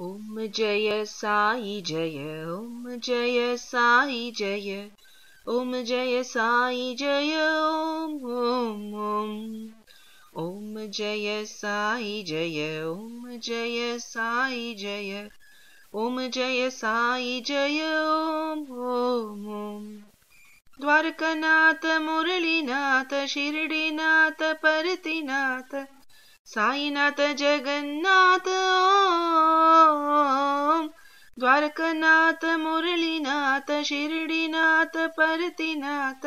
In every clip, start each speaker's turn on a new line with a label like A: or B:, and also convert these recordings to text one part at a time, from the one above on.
A: ॐ जय साई जय ॐ जय जय ॐ जय जय ॐ ॐ ॐ ॐ जय जय ॐ जय जय ॐ जय जय ॐ ॐ द्वारकनाथ मुरलीनाथ शिरडीनाथ परतिनाथ साईनाथ जगन्नाथ द्वारकनाथ मुरलीनाथ शिर्डिनाथ परतिनाथ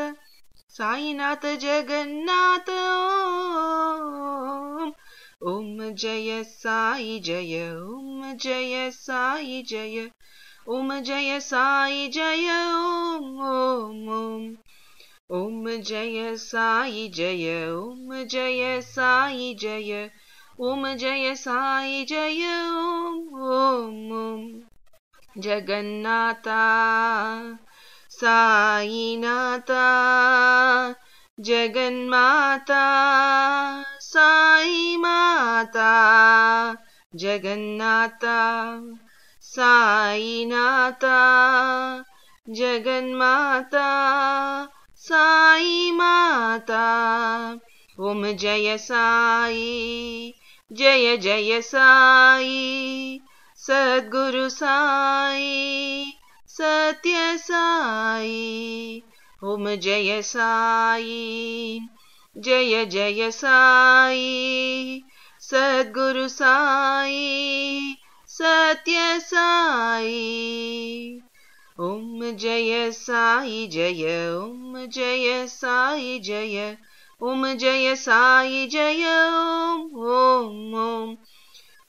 A: साईनाथ जगन्नाथ ॐ जय साई जय ॐ जय साई जय ॐ जय साई जय जय साई जय ओम जय साई जय ओम जय साई जय ओम ओम जगन्नाता साईनाथा जगन्माता साई माता जगन्नाता साता जगन्माता साई माता ओम जय साई जय जय साई सद्गुरु साई सत्य साई ओम जय साई जय जय साई सद्गुरु साई सत्य Sai Om Jaya Sai Jaya Om Jaya Sai Jaya Om Jaya Sai Jaya Om Om Om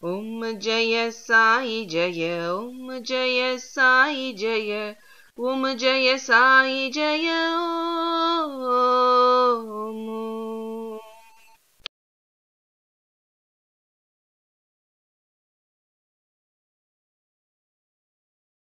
A: Om Jaya Sai Jaya Om Jaya Sai Jaya Om Jaya Sai Jaya Om